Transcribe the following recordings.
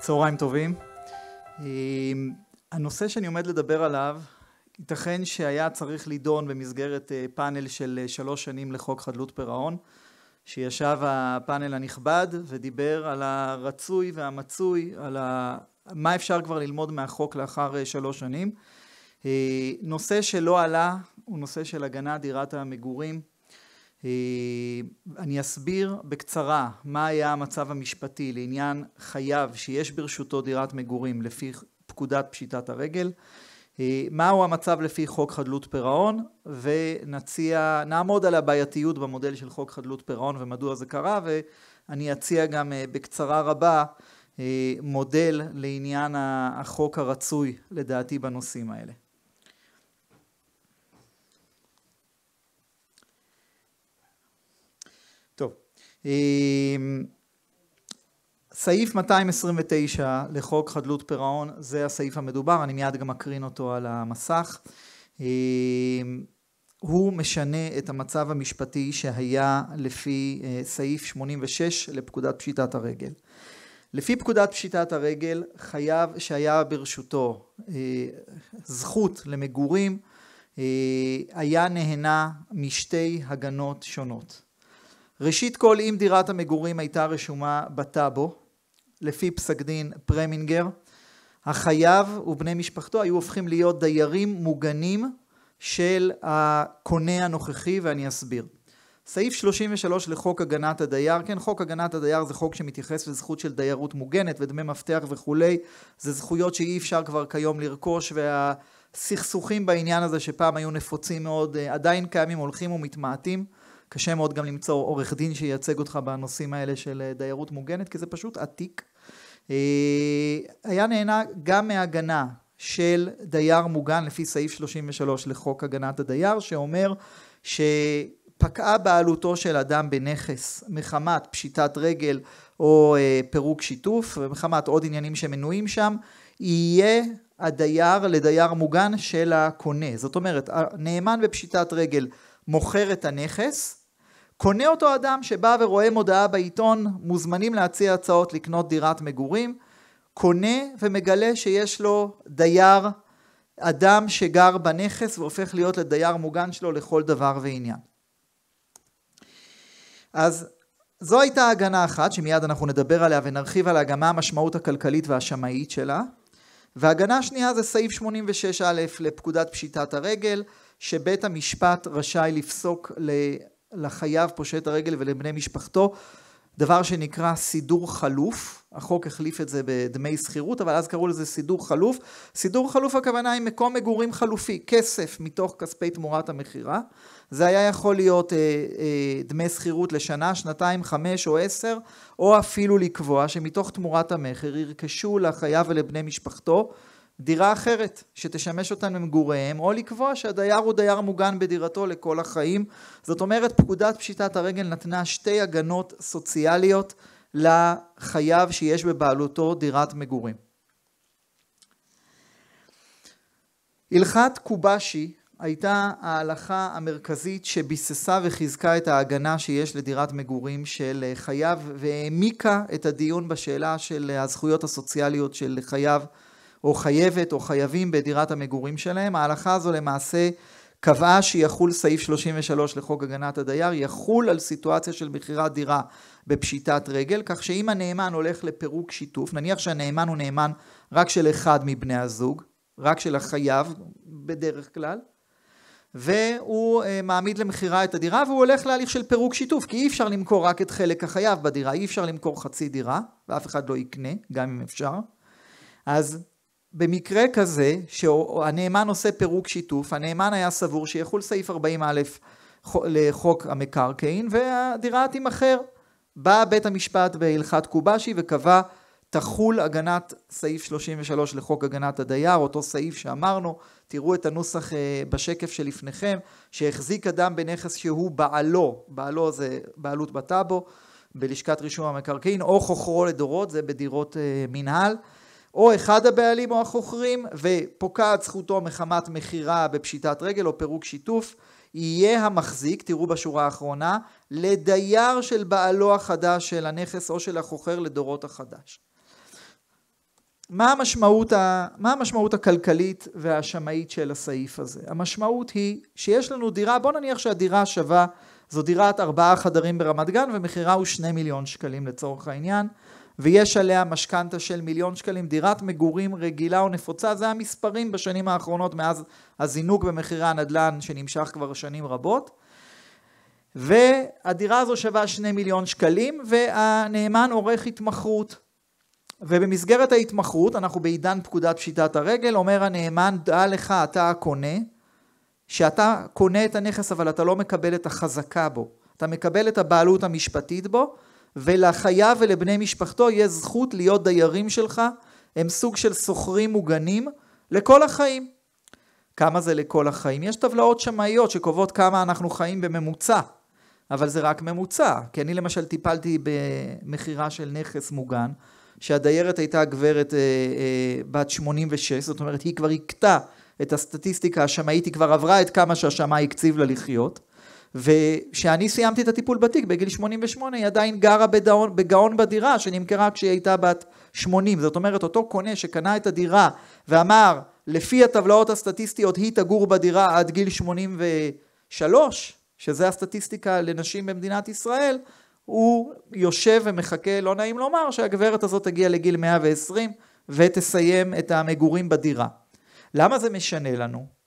צהריים טובים. אמ, הנושא שאני עומד לדבר עליו, ייתכן שהיה צריך להידון במסגרת אה, פאנל של אה, שלוש שנים לחוק חדלות פירעון, שישב הפאנל הנכבד ודיבר על הרצוי והמצוי, על ה... מה אפשר כבר ללמוד מהחוק לאחר אה, שלוש שנים. נושא שלא עלה הוא נושא של הגנה דירת המגורים. אה, אני אסביר בקצרה מה היה המצב המשפטי לעניין חייב שיש ברשותו דירת מגורים לפי פקודת פשיטת הרגל, אה, מהו המצב לפי חוק חדלות פירעון, ונציע, נעמוד על הבעייתיות במודל של חוק חדלות פירעון ומדוע זה קרה, ואני אציע גם אה, בקצרה רבה מודל לעניין החוק הרצוי לדעתי בנושאים האלה. אמ, סעיף 229 לחוק חדלות פירעון זה הסעיף המדובר, אני מיד גם אקרין אותו על המסך. אמ, הוא משנה את המצב המשפטי שהיה לפי אה, סעיף 86 לפקודת פשיטת הרגל. לפי פקודת פשיטת הרגל, חייב שהיה ברשותו אה, זכות למגורים אה, היה נהנה משתי הגנות שונות. ראשית כל אם דירת המגורים הייתה רשומה בטאבו לפי פסק דין פרמינגר החייב ובני משפחתו היו הופכים להיות דיירים מוגנים של הקונה הנוכחי ואני אסביר. סעיף 33 לחוק הגנת הדייר, כן חוק הגנת הדייר זה חוק שמתייחס לזכות של דיירות מוגנת ודמי מפתח וכולי, זה זכויות שאי אפשר כבר כיום לרכוש והסכסוכים בעניין הזה שפעם היו נפוצים מאוד אה, עדיין קיימים הולכים ומתמעטים קשה מאוד גם למצוא עורך דין שייצג אותך בנושאים האלה של אה, דיירות מוגנת, כי זה פשוט עתיק. אה, היה נהנה גם מהגנה של דייר מוגן לפי סעיף 33 לחוק הגנת הדייר, שאומר שפקעה בעלותו של אדם בנכס מחמת פשיטת רגל או אה, פירוק שיתוף, ומחמת עוד עניינים שמנויים שם, יהיה הדייר לדייר מוגן של הקונה. זאת אומרת, נאמן בפשיטת רגל מוכר את הנכס, קונה אותו אדם שבא ורואה מודעה בעיתון, מוזמנים להציע הצעות לקנות דירת מגורים, קונה ומגלה שיש לו דייר, אדם שגר בנכס והופך להיות לדייר מוגן שלו לכל דבר ועניין. אז זו הייתה הגנה אחת, שמיד אנחנו נדבר עליה ונרחיב עליה גם מה המשמעות הכלכלית והשמאית שלה. והגנה שנייה זה סעיף 86א לפקודת פשיטת הרגל, שבית המשפט רשאי לפסוק לחייב פושט הרגל ולבני משפחתו, דבר שנקרא סידור חלוף, החוק החליף את זה בדמי שכירות, אבל אז קראו לזה סידור חלוף. סידור חלוף הכוונה היא מקום מגורים חלופי, כסף מתוך כספי תמורת המכירה. זה היה יכול להיות אה, אה, דמי שכירות לשנה, שנתיים, חמש או עשר, או אפילו לקבוע שמתוך תמורת המכר ירכשו לחייב ולבני משפחתו דירה אחרת שתשמש אותן למגוריהם, או לקבוע שהדייר הוא דייר מוגן בדירתו לכל החיים. זאת אומרת, פקודת פשיטת הרגל נתנה שתי הגנות סוציאליות לחייב שיש בבעלותו דירת מגורים. הלכת קובשי הייתה ההלכה המרכזית שביססה וחיזקה את ההגנה שיש לדירת מגורים של חייו והעמיקה את הדיון בשאלה של הזכויות הסוציאליות של חייו או חייבת או חייבים בדירת המגורים שלהם. ההלכה הזו למעשה קבעה שיחול סעיף 33 לחוק הגנת הדייר, יחול על סיטואציה של מכירת דירה בפשיטת רגל, כך שאם הנאמן הולך לפירוק שיתוף, נניח שהנאמן הוא נאמן רק של אחד מבני הזוג, רק של החייב בדרך כלל, והוא אה, מעמיד למכירה את הדירה והוא הולך להליך של פירוק שיתוף, כי אי אפשר למכור רק את חלק החייב בדירה, אי אפשר למכור חצי דירה, ואף אחד לא יקנה, גם אם אפשר. אז במקרה כזה, שהנאמן עושה פירוק שיתוף, הנאמן היה סבור שיחול סעיף 40א לחוק המקרקעין והדירה תימכר. בא בית המשפט בהלכת קובשי וקבע תחול הגנת סעיף 33 לחוק הגנת הדייר, אותו סעיף שאמרנו, תראו את הנוסח אה, בשקף שלפניכם, שהחזיק אדם בנכס שהוא בעלו, בעלו זה בעלות בטאבו, בלשכת רישום המקרקעין, או חוכרו לדורות, זה בדירות אה, מינהל. או אחד הבעלים או החוכרים ופוקעת זכותו מחמת מכירה בפשיטת רגל או פירוק שיתוף, יהיה המחזיק, תראו בשורה האחרונה, לדייר של בעלו החדש של הנכס או של החוכר לדורות החדש. מה המשמעות, ה... מה המשמעות הכלכלית והשמאית של הסעיף הזה? המשמעות היא שיש לנו דירה, בוא נניח שהדירה שווה, זו דירת ארבעה חדרים ברמת גן ומחירה הוא שני מיליון שקלים לצורך העניין. ויש עליה משכנתה של מיליון שקלים, דירת מגורים רגילה ונפוצה, זה המספרים בשנים האחרונות מאז הזינוק במחירי הנדל"ן שנמשך כבר שנים רבות. והדירה הזו שווה שני מיליון שקלים והנאמן עורך התמחרות. ובמסגרת ההתמחרות, אנחנו בעידן פקודת פשיטת הרגל, אומר הנאמן, דע לך, אתה הקונה, שאתה קונה את הנכס אבל אתה לא מקבל את החזקה בו, אתה מקבל את הבעלות המשפטית בו, ולחייב ולבני משפחתו יש זכות להיות דיירים שלך, הם סוג של שוכרים מוגנים לכל החיים. כמה זה לכל החיים? יש טבלאות שמאיות שקובעות כמה אנחנו חיים בממוצע, אבל זה רק ממוצע, כי אני למשל טיפלתי במכירה של נכס מוגן, שהדיירת הייתה גברת אה, אה, בת 86, זאת אומרת היא כבר הכתה את הסטטיסטיקה השמאית, היא כבר עברה את כמה שהשמאי הקציב לה לחיות. וכשאני סיימתי את הטיפול בתיק בגיל 88 היא עדיין גרה בדאון, בגאון בדירה שנמכרה כשהיא הייתה בת 80. זאת אומרת אותו קונה שקנה את הדירה ואמר לפי הטבלאות הסטטיסטיות היא תגור בדירה עד גיל 83 שזה הסטטיסטיקה לנשים במדינת ישראל הוא יושב ומחכה לא נעים לומר שהגברת הזאת תגיע לגיל 120 ותסיים את המגורים בדירה. למה זה משנה לנו?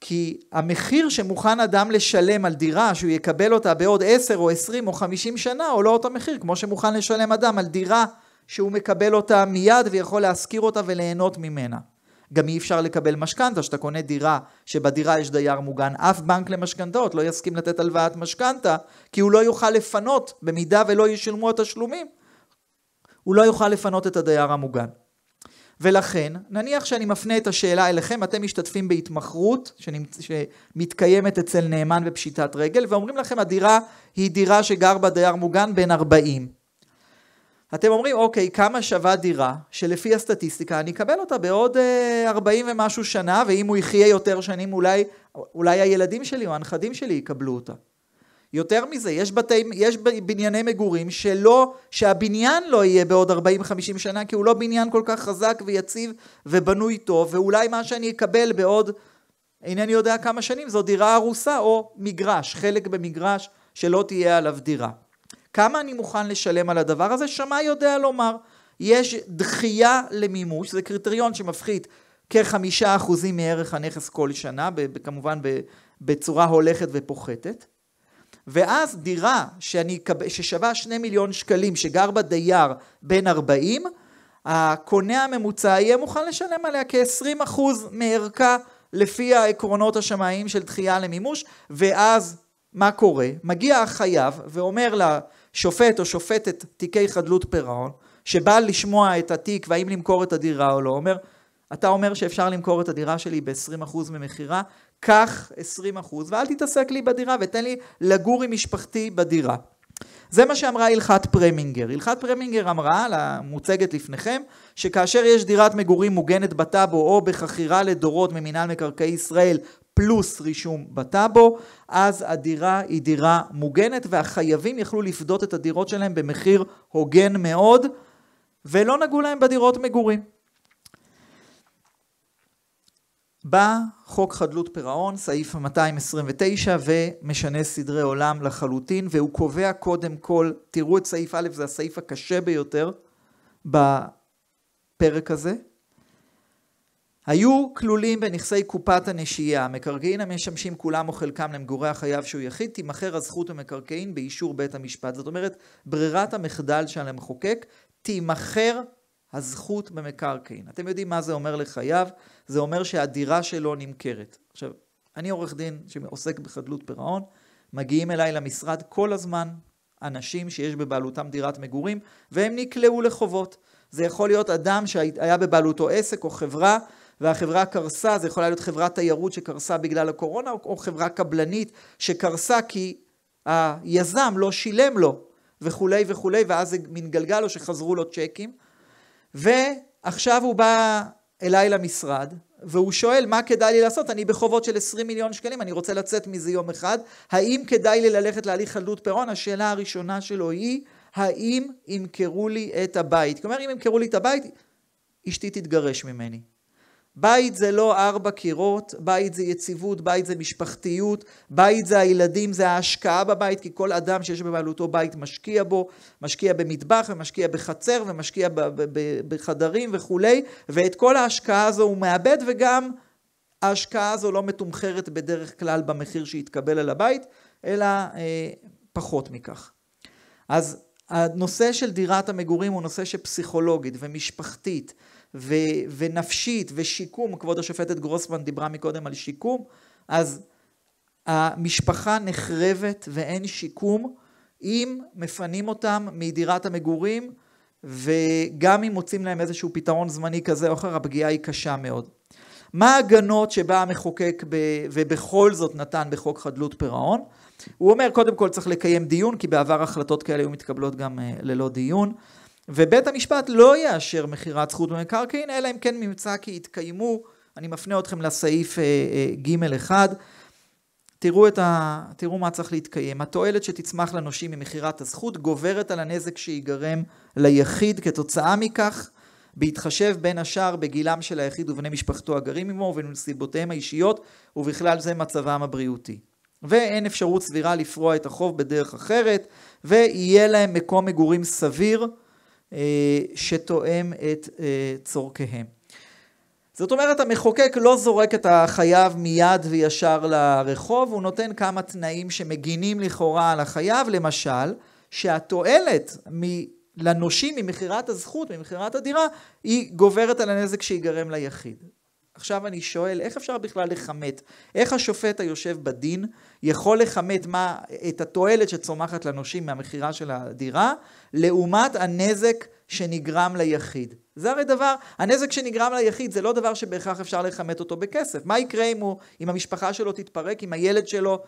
כי המחיר שמוכן אדם לשלם על דירה שהוא יקבל אותה בעוד 10 או 20 או 50 שנה הוא לא אותו מחיר כמו שמוכן לשלם אדם על דירה שהוא מקבל אותה מיד ויכול להשכיר אותה וליהנות ממנה. גם אי אפשר לקבל משכנתה, שאתה קונה דירה שבדירה יש דייר מוגן. אף בנק למשכנתאות לא יסכים לתת הלוואת משכנתה, כי הוא לא יוכל לפנות, במידה ולא ישלמו התשלומים, הוא לא יוכל לפנות את הדייר המוגן. ולכן, נניח שאני מפנה את השאלה אליכם, אתם משתתפים בהתמכרות שנמצ... שמתקיימת אצל נאמן בפשיטת רגל, ואומרים לכם הדירה היא דירה שגר בה דייר מוגן בן 40. אתם אומרים, אוקיי, כמה שווה דירה שלפי הסטטיסטיקה אני אקבל אותה בעוד אה, 40 ומשהו שנה, ואם הוא יחיה יותר שנים, אולי, אולי הילדים שלי או הנכדים שלי יקבלו אותה. יותר מזה, יש, בתי, יש בנייני מגורים שלא, שהבניין לא יהיה בעוד 40-50 שנה, כי הוא לא בניין כל כך חזק ויציב ובנוי טוב, ואולי מה שאני אקבל בעוד אינני יודע כמה שנים, זו דירה הרוסה או מגרש, חלק במגרש שלא תהיה עליו דירה. כמה אני מוכן לשלם על הדבר הזה? שמאי יודע לומר. יש דחייה למימוש, זה קריטריון שמפחית כחמישה אחוזים מערך הנכס כל שנה, כמובן בצורה הולכת ופוחתת. ואז דירה שאני, ששווה שני מיליון שקלים, שגר בה דייר בן 40, הקונה הממוצע יהיה מוכן לשלם עליה כ-20% מערכה לפי העקרונות השמאיים של דחייה למימוש, ואז מה קורה? מגיע החייב ואומר לשופט או שופטת תיקי חדלות פירעון, שבא לשמוע את התיק והאם למכור את הדירה או לא, אומר, אתה אומר שאפשר למכור את הדירה שלי ב-20% ממכירה, קח 20% ואל תתעסק לי בדירה ותן לי לגור עם משפחתי בדירה. זה מה שאמרה הלכת פרמינגר. הלכת פרמינגר אמרה, מוצגת לפניכם, שכאשר יש דירת מגורים מוגנת בטאבו או בחכירה לדורות ממינהל מקרקעי ישראל פלוס רישום בטאבו, אז הדירה היא דירה מוגנת והחייבים יכלו לפדות את הדירות שלהם במחיר הוגן מאוד ולא נגעו להם בדירות מגורים. בא חוק חדלות פירעון, סעיף 229, ומשנה סדרי עולם לחלוטין, והוא קובע קודם כל, תראו את סעיף א', זה הסעיף הקשה ביותר בפרק הזה. היו כלולים בנכסי קופת הנשייה, מקרקעין המשמשים כולם או חלקם למגורי החייב שהוא יחיד, תימכר הזכות במקרקעין באישור בית המשפט. זאת אומרת, ברירת המחדל של המחוקק תימכר הזכות במקרקעין. אתם יודעים מה זה אומר לחייב? זה אומר שהדירה שלו נמכרת. עכשיו, אני עורך דין שעוסק בחדלות פירעון, מגיעים אליי למשרד כל הזמן אנשים שיש בבעלותם דירת מגורים, והם נקלעו לחובות. זה יכול להיות אדם שהיה בבעלותו עסק או חברה, והחברה קרסה, זה יכול להיות חברת תיירות שקרסה בגלל הקורונה, או חברה קבלנית שקרסה כי היזם לא שילם לו, וכולי וכולי, ואז זה מין גלגל או שחזרו לו צ'קים. ועכשיו הוא בא אליי למשרד, והוא שואל מה כדאי לי לעשות, אני בחובות של 20 מיליון שקלים, אני רוצה לצאת מזה יום אחד, האם כדאי לי ללכת להליך חדלות פירעון? השאלה הראשונה שלו היא, האם ימכרו לי את הבית? כלומר, אם ימכרו לי את הבית, אשתי תתגרש ממני. בית זה לא ארבע קירות, בית זה יציבות, בית זה משפחתיות, בית זה הילדים, זה ההשקעה בבית, כי כל אדם שיש בבעלותו בית משקיע בו, משקיע במטבח ומשקיע בחצר ומשקיע בחדרים וכולי, ואת כל ההשקעה הזו הוא מאבד, וגם ההשקעה הזו לא מתומחרת בדרך כלל במחיר שהתקבל על הבית, אלא אה, פחות מכך. אז הנושא של דירת המגורים הוא נושא שפסיכולוגית ומשפחתית ו, ונפשית ושיקום, כבוד השופטת גרוסמן דיברה מקודם על שיקום, אז המשפחה נחרבת ואין שיקום אם מפנים אותם מדירת המגורים וגם אם מוצאים להם איזשהו פתרון זמני כזה או אחר, הפגיעה היא קשה מאוד. מה ההגנות שבה המחוקק ב, ובכל זאת נתן בחוק חדלות פירעון? הוא אומר, קודם כל צריך לקיים דיון, כי בעבר החלטות כאלה היו מתקבלות גם אה, ללא דיון. ובית המשפט לא יאשר מכירת זכות במקרקעין, אלא אם כן ממצא כי יתקיימו, אני מפנה אתכם לסעיף אה, אה, ג'1, תראו, ה... תראו מה צריך להתקיים. התועלת שתצמח לנושים ממכירת הזכות גוברת על הנזק שיגרם ליחיד כתוצאה מכך, בהתחשב בין השאר בגילם של היחיד ובני משפחתו הגרים עמו ובנסיבותיהם האישיות, ובכלל זה מצבם הבריאותי. ואין אפשרות סבירה לפרוע את החוב בדרך אחרת, ויהיה להם מקום מגורים סביר. אה, שתואם את אה, צורכיהם. זאת אומרת, המחוקק לא זורק את החייב מיד וישר לרחוב, הוא נותן כמה תנאים שמגינים לכאורה על החייב, למשל, שהתועלת מ... לנושים ממכירת הזכות, ממכירת הדירה, היא גוברת על הנזק שיגרם ליחיד. עכשיו אני שואל, איך אפשר בכלל לכמת? איך השופט היושב בדין יכול לכמת מה, את התועלת שצומחת לנושים מהמכירה של הדירה, לעומת הנזק שנגרם ליחיד? זה הרי דבר, הנזק שנגרם ליחיד זה לא דבר שבהכרח אפשר לכמת אותו בכסף. מה יקרה אם, הוא, אם המשפחה שלו תתפרק, אם הילד שלו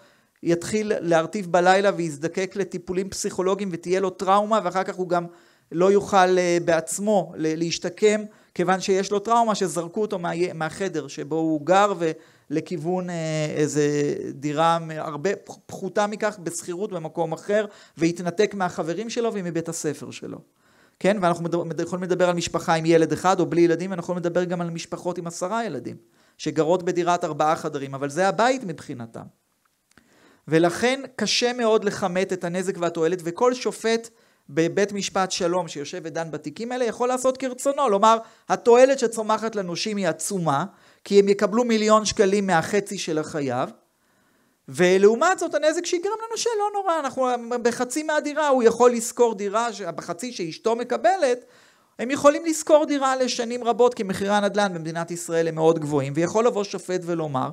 יתחיל להרטיב בלילה ויזדקק לטיפולים פסיכולוגיים ותהיה לו טראומה ואחר כך הוא גם לא יוכל אה, בעצמו להשתקם כיוון שיש לו טראומה שזרקו אותו מה, מהחדר שבו הוא גר ולכיוון אה, איזה דירה הרבה פחותה מכך בשכירות במקום אחר, והתנתק מהחברים שלו ומבית הספר שלו. כן? ואנחנו מדבר, יכולים לדבר על משפחה עם ילד אחד או בלי ילדים, ואנחנו יכולים לדבר גם על משפחות עם עשרה ילדים, שגרות בדירת ארבעה חדרים, אבל זה הבית מבחינתם. ולכן קשה מאוד לכמת את הנזק והתועלת, וכל שופט בבית משפט שלום שיושב ודן בתיקים האלה יכול לעשות כרצונו, לומר התועלת שצומחת לנושים היא עצומה, כי הם יקבלו מיליון שקלים מהחצי של החייב, ולעומת זאת הנזק שיגרם לנושה לא נורא, אנחנו בחצי מהדירה הוא יכול לשכור דירה, בחצי שאשתו מקבלת, הם יכולים לשכור דירה לשנים רבות כי מחירי הנדל"ן במדינת ישראל הם מאוד גבוהים, ויכול לבוא שופט ולומר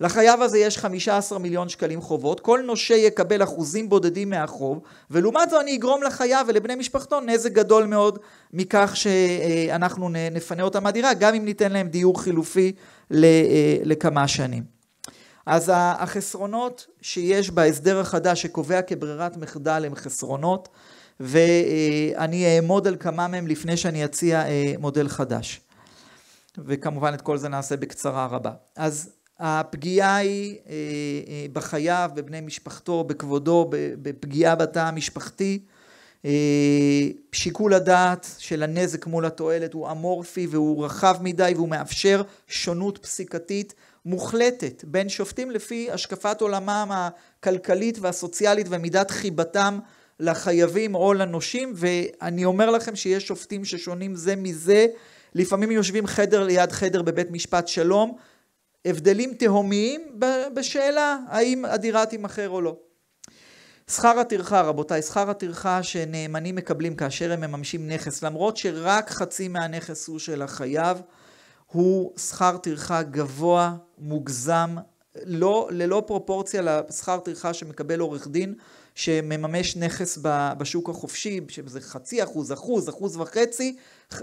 לחייב הזה יש 15 מיליון שקלים חובות, כל נושה יקבל אחוזים בודדים מהחוב, ולעומת זאת אני אגרום לחייב ולבני משפחתו נזק גדול מאוד מכך שאנחנו נפנה אותם מהדירה, גם אם ניתן להם דיור חילופי אה, לכמה שנים. אז החסרונות שיש בהסדר החדש שקובע כברירת מחדל הם חסרונות, ואני אעמוד על כמה מהם לפני שאני אציע אה, מודל חדש. וכמובן את כל זה נעשה בקצרה רבה. אז הפגיעה היא אה, אה, בחייו, בבני משפחתו, בכבודו, בפגיעה בתא המשפחתי. אה, שיקול הדעת של הנזק מול התועלת הוא אמורפי והוא רחב מדי והוא מאפשר שונות פסיקתית מוחלטת בין שופטים לפי השקפת עולמם הכלכלית והסוציאלית ומידת חיבתם לחייבים או לנושים ואני אומר לכם שיש שופטים ששונים זה מזה לפעמים יושבים חדר ליד חדר בבית משפט שלום הבדלים תהומיים בשאלה האם הדירה תימכר או לא. שכר הטרחה, רבותיי, שכר הטרחה שנאמנים מקבלים כאשר הם מממשים נכס, למרות שרק חצי מהנכס הוא של החייב, הוא שכר טרחה גבוה, מוגזם, לא, ללא פרופורציה לשכר טרחה שמקבל עורך דין שמממש נכס בשוק החופשי, שזה חצי אחוז, אחוז, אחוז וחצי,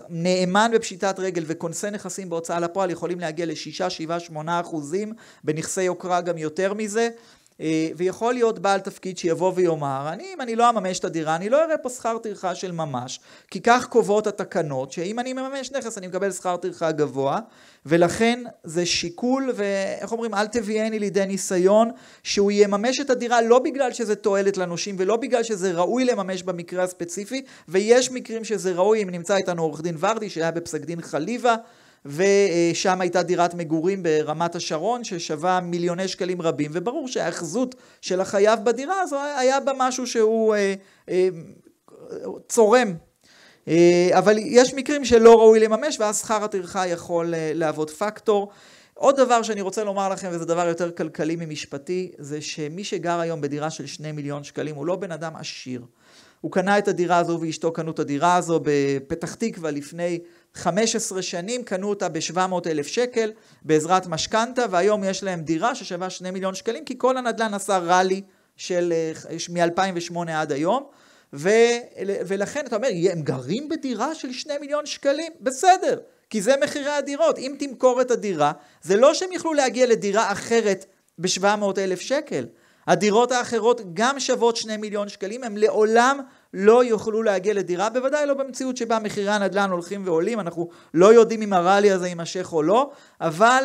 נאמן בפשיטת רגל וכונסי נכסים בהוצאה לפועל יכולים להגיע לשישה, שבעה, שמונה אחוזים, בנכסי יוקרה גם יותר מזה. אה, ויכול להיות בעל תפקיד שיבוא ויאמר, אני, אם אני לא אממש את הדירה, אני לא אראה פה שכר טרחה של ממש, כי כך קובעות התקנות, שאם אני מממש נכס אני מקבל שכר טרחה גבוה, ולכן זה שיקול, ואיך אומרים, אל תביאני לידי ניסיון, שהוא יממש את הדירה לא בגלל שזה תועלת לנושים, ולא בגלל שזה ראוי לממש במקרה הספציפי, ויש מקרים שזה ראוי, אם נמצא איתנו עורך דין ורדי, שהיה בפסק דין חליבה, ושם הייתה דירת מגורים ברמת השרון ששווה מיליוני שקלים רבים, וברור שההאחזות של החייב בדירה הזו היה בה משהו שהוא אה, אה, צורם. אה, אבל יש מקרים שלא ראוי לממש, ואז שכר הטרחה יכול אה, להוות פקטור. עוד דבר שאני רוצה לומר לכם, וזה דבר יותר כלכלי ממשפטי, זה שמי שגר היום בדירה של שני מיליון שקלים הוא לא בן אדם עשיר. הוא קנה את הדירה הזו ואשתו קנו את הדירה הזו בפתח תקווה לפני 15 שנים, קנו אותה ב-700 אלף שקל בעזרת משכנתה, והיום יש להם דירה ששווה 2 מיליון שקלים, כי כל הנדל"ן עשה ראלי של אה, מ-2008 עד היום. ו, ולכן אתה אומר, הם גרים בדירה של 2 מיליון שקלים? בסדר, כי זה מחירי הדירות. אם תמכור את הדירה, זה לא שהם יוכלו להגיע לדירה אחרת ב-700 אלף שקל. הדירות האחרות גם שוות 2 מיליון שקלים, הם לעולם לא יוכלו להגיע לדירה, בוודאי לא במציאות שבה מחירי הנדל"ן הולכים ועולים, אנחנו לא יודעים אם הראלי הזה יימשך או לא, אבל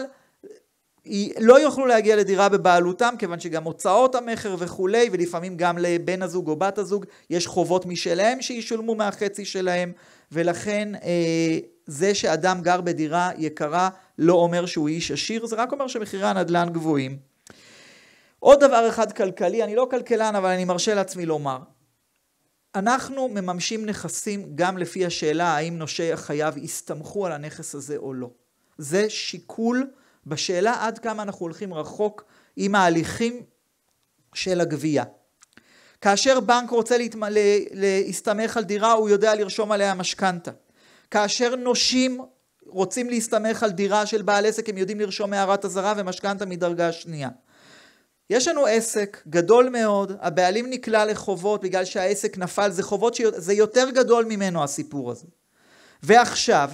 לא יוכלו להגיע לדירה בבעלותם, כיוון שגם הוצאות המכר וכולי, ולפעמים גם לבן הזוג או בת הזוג יש חובות משלהם שישולמו מהחצי שלהם, ולכן אה, זה שאדם גר בדירה יקרה לא אומר שהוא איש עשיר, זה רק אומר שמחירי הנדל"ן גבוהים. עוד דבר אחד כלכלי, אני לא כלכלן אבל אני מרשה לעצמי לומר, אנחנו מממשים נכסים גם לפי השאלה האם נושי החייב הסתמכו על הנכס הזה או לא. זה שיקול בשאלה עד כמה אנחנו הולכים רחוק עם ההליכים של הגבייה. כאשר בנק רוצה להתמ... להסתמך על דירה הוא יודע לרשום עליה משכנתה. כאשר נושים רוצים להסתמך על דירה של בעל עסק הם יודעים לרשום הערת אזהרה ומשכנתה מדרגה שנייה. יש לנו עסק גדול מאוד, הבעלים נקלע לחובות בגלל שהעסק נפל, זה חובות שזה יותר גדול ממנו הסיפור הזה. ועכשיו,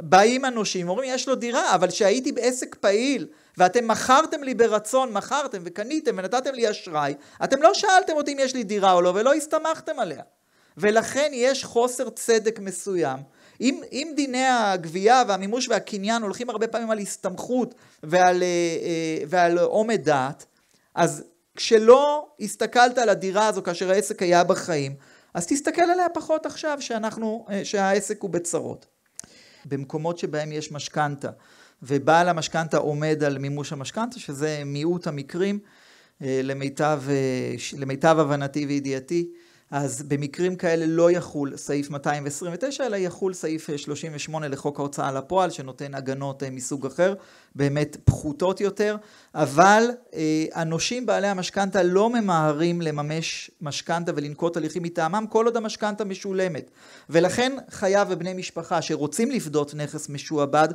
באים אנשים, אומרים יש לו דירה, אבל כשהייתי בעסק פעיל, ואתם מכרתם לי ברצון, מכרתם וקניתם ונתתם לי אשראי, אתם לא שאלתם אותי אם יש לי דירה או לא, ולא הסתמכתם עליה. ולכן יש חוסר צדק מסוים. אם, אם דיני הגבייה והמימוש והקניין הולכים הרבה פעמים על הסתמכות ועל, אה, אה, ועל, ועל דעת, אז כשלא הסתכלת על הדירה הזו כאשר העסק היה בחיים, אז תסתכל עליה פחות עכשיו שאנחנו, אה, שהעסק הוא בצרות. במקומות שבהם יש משכנתה, ובעל המשכנתה עומד על מימוש המשכנתה, שזה מיעוט המקרים, אה, למיטב, אה, למיטב הבנתי וידיעתי, אז במקרים כאלה לא יחול סעיף 229, אלא יחול סעיף 38 לחוק ההוצאה לפועל, שנותן הגנות אה, מסוג אחר, באמת פחותות יותר, אבל אה, הנושים בעלי המשכנתה לא ממהרים לממש משכנתה ולנקוט הליכים מטעמם כל עוד המשכנתה משולמת. ולכן חייב ובני משפחה שרוצים לפדות נכס משועבד,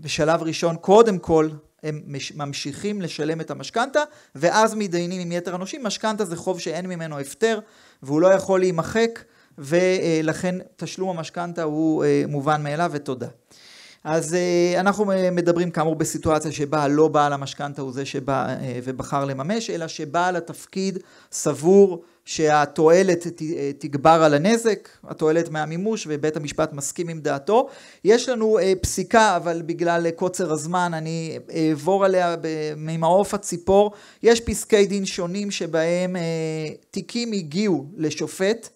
בשלב ראשון קודם כל הם מש, ממשיכים לשלם את המשכנתה, ואז מתדיינים עם יתר הנושים. משכנתה זה חוב שאין ממנו הפטר, והוא לא יכול להימחק, ולכן תשלום המשכנתה הוא אה, מובן מאליו, ותודה. אז אה, אנחנו אה, מדברים כאמור בסיטואציה שבה לא בעל המשכנתה הוא זה שבא אה, ובחר לממש, אלא שבעל התפקיד סבור שהתועלת תגבר על הנזק, התועלת מהמימוש, ובית המשפט מסכים עם דעתו. יש לנו פסיקה, אבל בגלל קוצר הזמן אני אעבור עליה ממעוף הציפור. יש פסקי דין שונים שבהם תיקים הגיעו לשופט.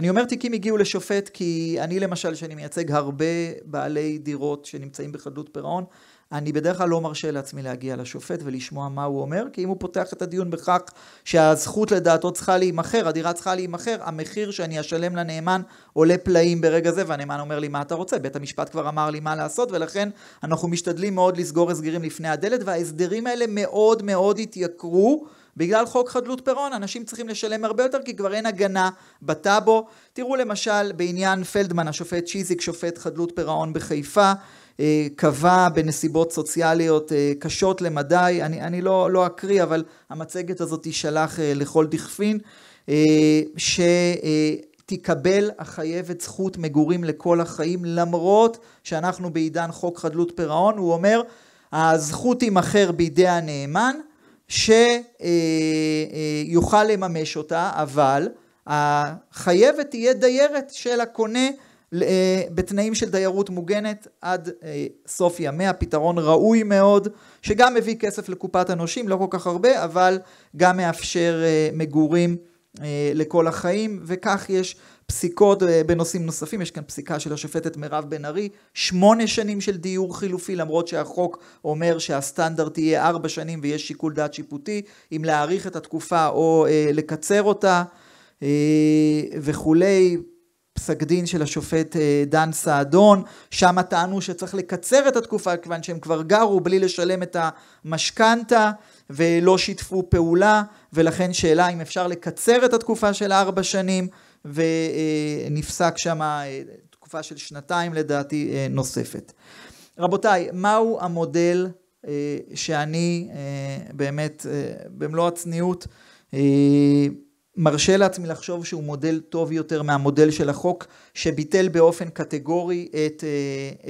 אני אומר תיקים הגיעו לשופט כי אני למשל, שאני מייצג הרבה בעלי דירות שנמצאים בחדלות פירעון, אני בדרך כלל לא מרשה לעצמי להגיע לשופט ולשמוע מה הוא אומר, כי אם הוא פותח את הדיון בכך שהזכות לדעתו צריכה להימכר, הדירה צריכה להימכר, המחיר שאני אשלם לנאמן עולה פלאים ברגע זה, והנאמן אומר לי מה אתה רוצה, בית המשפט כבר אמר לי מה לעשות, ולכן אנחנו משתדלים מאוד לסגור הסגרים לפני הדלת, וההסדרים האלה מאוד מאוד התייקרו. בגלל חוק חדלות פירעון אנשים צריכים לשלם הרבה יותר כי כבר אין הגנה בטאבו. תראו למשל בעניין פלדמן, השופט שיזיק, שופט חדלות פירעון בחיפה, אה, קבע בנסיבות סוציאליות אה, קשות למדי, אני, אני לא, לא אקריא אבל המצגת הזאת תישלח אה, לכל דכפין, ש... תקבל החייבת זכות מגורים לכל החיים למרות שאנחנו בעידן חוק חדלות פירעון, הוא אומר הזכות תימכר בידי הנאמן שיוכל לממש אותה, אבל החייבת תהיה דיירת של הקונה אה, בתנאים של דיירות מוגנת עד אה, סוף ימיה, פתרון ראוי מאוד, שגם מביא כסף לקופת הנושים, לא כל כך הרבה, אבל גם מאפשר אה, מגורים לכל החיים, וכך יש פסיקות אה, בנושאים נוספים, יש כאן פסיקה של השופטת מירב בן ארי, שמונה שנים של דיור חילופי, למרות שהחוק אומר שהסטנדרט יהיה ארבע שנים ויש שיקול דעת שיפוטי, אם להאריך את התקופה או אה, לקצר אותה אה, וכולי. פסק דין של השופט אה, דן סעדון, שם טענו שצריך לקצר את התקופה כיוון שהם כבר גרו בלי לשלם את המשכנתה ולא שיתפו פעולה ולכן שאלה אם אפשר לקצר את התקופה של ארבע שנים ונפסק שם אה, תקופה של שנתיים לדעתי אה, נוספת. רבותיי, מהו המודל אה, שאני באמת במלוא הצניעות מרשה לעצמי לחשוב שהוא מודל טוב יותר מהמודל של החוק שביטל באופן קטגורי את,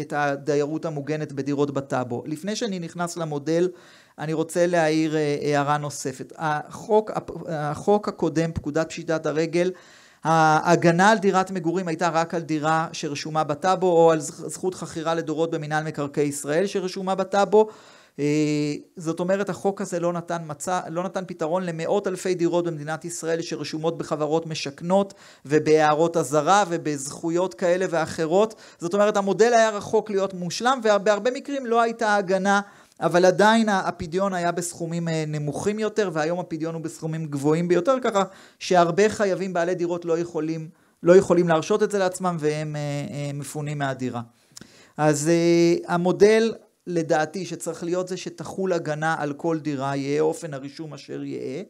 את הדיירות המוגנת בדירות בטאבו. לפני שאני נכנס למודל אני רוצה להעיר הערה נוספת. החוק, החוק הקודם, פקודת פשיטת הרגל, ההגנה על דירת מגורים הייתה רק על דירה שרשומה בטאבו או על זכות חכירה לדורות במינהל מקרקעי ישראל שרשומה בטאבו. אה, זאת אומרת החוק הזה לא נתן, מצ... לא נתן פתרון למאות אלפי דירות במדינת ישראל שרשומות בחברות משכנות ובהערות אזהרה ובזכויות כאלה ואחרות זאת אומרת המודל היה רחוק להיות מושלם ובהרבה מקרים לא הייתה הגנה אבל עדיין הפדיון היה בסכומים אה, נמוכים יותר, והיום הפדיון הוא בסכומים גבוהים ביותר, ככה שהרבה חייבים בעלי דירות לא יכולים, לא יכולים להרשות את זה לעצמם, והם אה, אה, מפונים מהדירה. אז המודל לדעתי שצריך להיות זה שתחול הגנה על כל דירה, יהיה אופן הרישום אשר יהיה.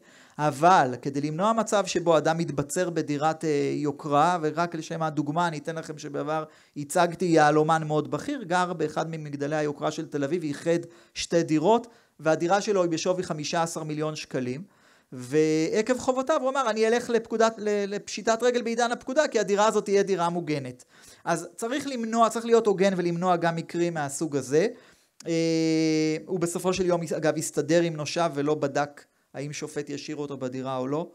אבל כדי למנוע מצב שבו אדם מתבצר בדירת אה, יוקרה, ורק לשם הדוגמה אני אתן לכם שבעבר הצגתי יהלומן מאוד בכיר, גר באחד ממגדלי היוקרה של תל אביב, ייחד שתי דירות, והדירה שלו היא בשווי 15 מיליון שקלים. ועקב חובותיו הוא אמר אני אלך לפקודת, לפשיטת רגל בעידן הפקודה כי הדירה הזאת תהיה דירה מוגנת. אז צריך למנוע, צריך להיות הוגן ולמנוע גם מקרים מהסוג הזה. אה, הוא בסופו של יום אגב הסתדר עם נושיו ולא בדק האם שופט ישאיר אותו בדירה או לא.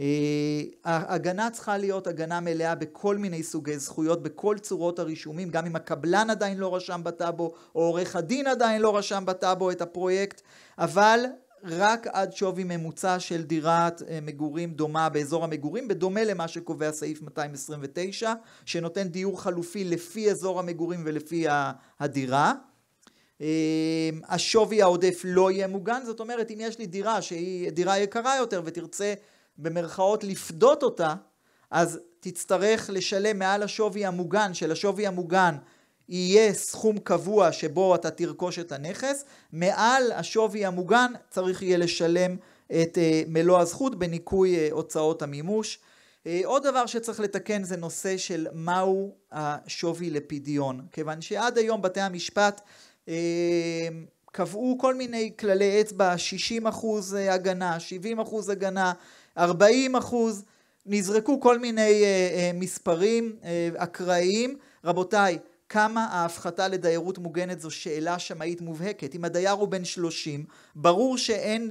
אה, ההגנה צריכה להיות הגנה מלאה בכל מיני סוגי זכויות, בכל צורות הרישומים, גם אם הקבלן עדיין לא רשם בטאבו, או עורך הדין עדיין לא רשם בטאבו את הפרויקט, אבל רק עד שווי ממוצע של דירת אה, מגורים דומה באזור המגורים, בדומה למה שקובע סעיף 229, שנותן דיור חלופי לפי אזור המגורים ולפי הדירה. אמ, השווי העודף לא יהיה מוגן, זאת אומרת אם יש לי דירה שהיא דירה יקרה יותר ותרצה במרכאות לפדות אותה, אז תצטרך לשלם מעל השווי המוגן, שלשווי המוגן יהיה סכום קבוע שבו אתה תרכוש את הנכס, מעל השווי המוגן צריך יהיה לשלם את אה, מלוא הזכות בניכוי אה, הוצאות המימוש. אה, עוד דבר שצריך לתקן זה נושא של מהו השווי לפדיון, כיוון שעד היום בתי המשפט אמ, קבעו כל מיני כללי אצבע, 60% אה, אחוז הגנה, 70% אחוז הגנה, 40%, אחוז, נזרקו כל מיני אה, אה, מספרים אקראיים. רבותיי, כמה ההפחתה לדיירות מוגנת זו שאלה שמאית מובהקת. אם הדייר הוא בן 30, ברור שאין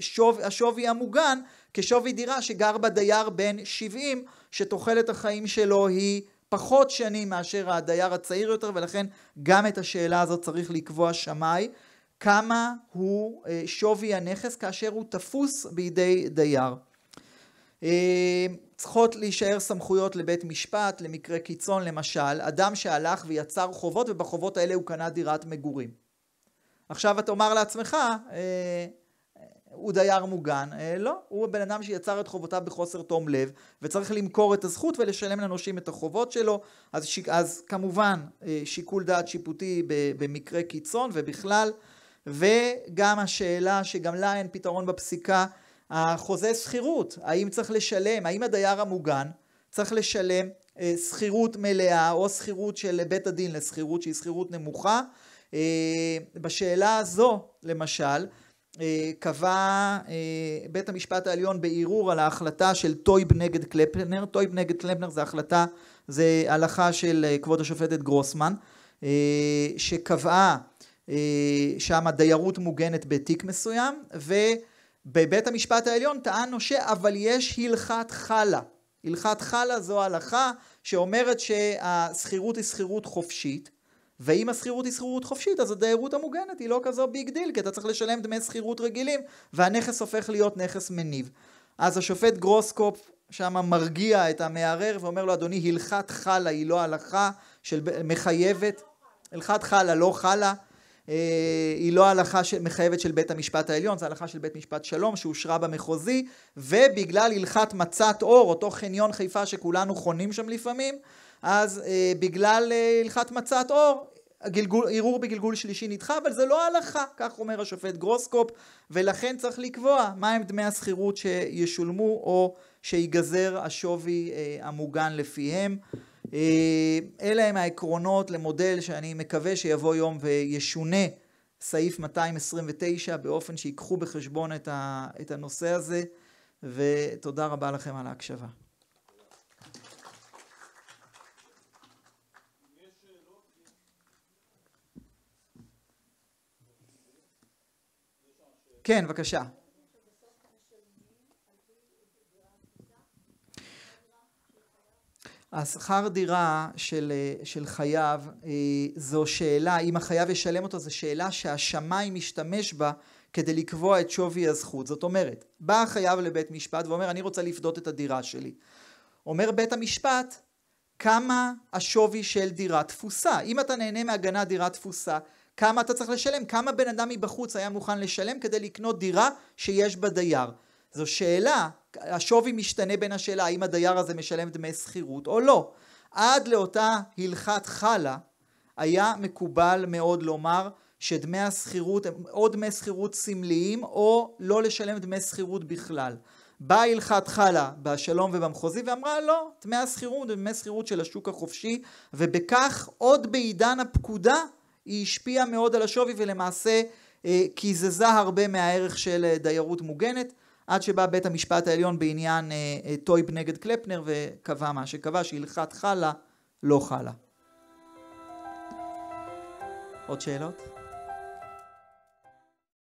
שוב, השווי המוגן כשווי דירה שגר בה דייר בן 70, שתוחלת החיים שלו היא פחות שנים מאשר הדייר הצעיר יותר, ולכן גם את השאלה הזאת צריך לקבוע שמאי, כמה הוא אה, שווי הנכס כאשר הוא תפוס בידי דייר. אה, צריכות להישאר סמכויות לבית משפט, למקרה קיצון למשל, אדם שהלך ויצר חובות ובחובות האלה הוא קנה דירת מגורים. עכשיו אתה אומר לעצמך, אה, הוא דייר מוגן, אה, לא, הוא הבן אדם שיצר את חובותיו בחוסר תום לב וצריך למכור את הזכות ולשלם לנושים את החובות שלו, אז, ש, אז כמובן אה, שיקול דעת שיפוטי ב, במקרה קיצון ובכלל, וגם השאלה שגם לה אין פתרון בפסיקה, החוזה שכירות, האם צריך לשלם, האם הדייר המוגן צריך לשלם אה, שכירות מלאה או שכירות של בית הדין לשכירות שהיא שכירות נמוכה, אה, בשאלה הזו למשל אה, קבע אה, בית המשפט העליון בערעור על ההחלטה של טויב נגד קלפנר. טויב נגד קלפנר זה החלטה, זה הלכה של אה, כבוד השופטת גרוסמן, שקבעה שם דיירות מוגנת בתיק מסוים, ובבית המשפט העליון טען נושה, אבל יש הלכת חלה. הלכת חלה זו הלכה שאומרת שהשכירות היא שכירות חופשית. ואם השכירות היא שכירות חופשית, אז הדיירות המוגנת היא לא כזו ביג דיל, כי אתה צריך לשלם דמי שכירות רגילים, והנכס הופך להיות נכס מניב. אז השופט גרוסקופ שם מרגיע את המערער ואומר לו, אדוני, הלכת חלה היא לא הלכה של מחייבת, הלכת חלה לא חלה, אה, היא לא הלכה של, מחייבת של בית המשפט העליון, זו הלכה של בית משפט שלום שאושרה במחוזי, ובגלל הלכת מצת אור, אותו חניון חיפה שכולנו חונים שם לפעמים, אז אה, בגלל אה, הלכת מצת אור, ערעור בגלגול שלישי נדחה, אבל זה לא הלכה, כך אומר השופט גרוסקופ, ולכן צריך לקבוע מהם דמי השכירות שישולמו או שיגזר השווי אה, המוגן לפיהם. אה, אלה הם העקרונות למודל שאני מקווה שיבוא יום וישונה סעיף 229 באופן שיקחו בחשבון את, ה, את הנושא הזה, ותודה רבה לכם על ההקשבה. כן, בבקשה. השכר דירה של, אה, של חייב אה, זו שאלה, אם החייב ישלם אותו, זו שאלה שהשמיים משתמש בה כדי לקבוע את שווי הזכות. זאת אומרת, בא החייב לבית משפט ואומר, אני רוצה לפדות את הדירה שלי. אומר בית המשפט, כמה השווי של דירה תפוסה. אם אתה נהנה מהגנה דירה תפוסה, כמה אתה צריך לשלם, כמה בן אדם מבחוץ היה מוכן לשלם כדי לקנות דירה שיש בה דייר. זו שאלה, השווי משתנה בין השאלה האם הדייר הזה משלם דמי שכירות או לא. עד לאותה הלכת חלה היה מקובל מאוד לומר שדמי השכירות הם או דמי שכירות סמליים או לא לשלם דמי שכירות בכלל. באה הלכת חלה בשלום ובמחוזי ואמרה לא, דמי השכירות הם דמי שכירות של השוק החופשי ובכך עוד בעידן הפקודה היא השפיעה מאוד על השווי ולמעשה אה, קיזזה הרבה מהערך של אה, דיירות מוגנת, עד שבא בית המשפט העליון בעניין אה, טויב נגד קלפנר וקבע מה שקבע, שהלכת חלה לא חלה. עוד שאלות?